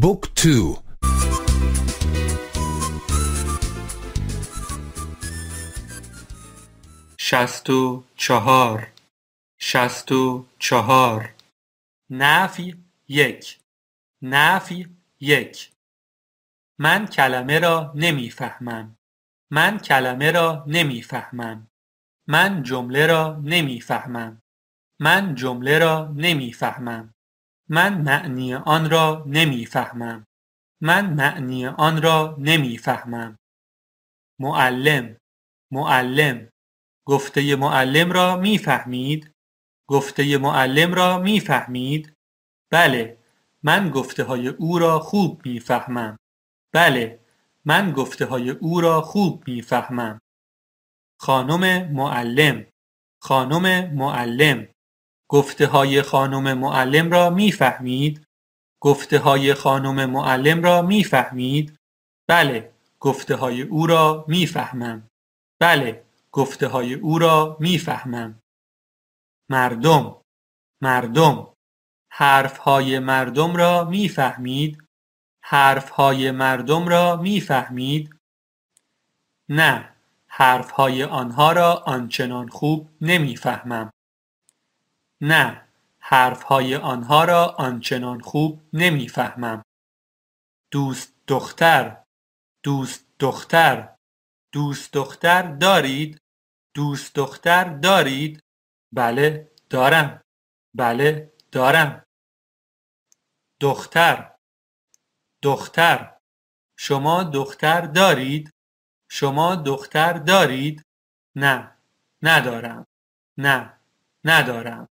بوک تو شست و چهار شست و چهار نفی یک نفی یک من کلمه را نمیفهمم من کلمه را نمیفهمم من جمله را نمیفهمم من جمله را نمیفهمم من معنی آن را نمیفهمم. من معنی آن را نمیفهمم. معلم معلم گفته معلم را میفهمید؟ گفته معلم را میفهمید؟ بله من گفته های او را خوب میفهمم. بله من گفته های او را خوب میفهمم. خانم معلم خانم معلم گفته های خانم معلم را گفته های خانم معلم را میفهمید؟ بله، گفته های او را میفهمم. بله، گفته های او را میفهمم. مردم مردم حرف های مردم را میفهمید؟ های مردم را میفهمید؟ نه، حرفهای آنها را آنچنان خوب نمیفهمم. نه، حرفهای آنها را آنچنان خوب نمیفهمم. دوست دختر، دوست دختر، دوست دختر دارید؟ دوست دختر دارید؟ بله دارم. بله دارم. دختر دختر شما دختر دارید؟ شما دختر دارید؟ نه ندارم. نه ندارم.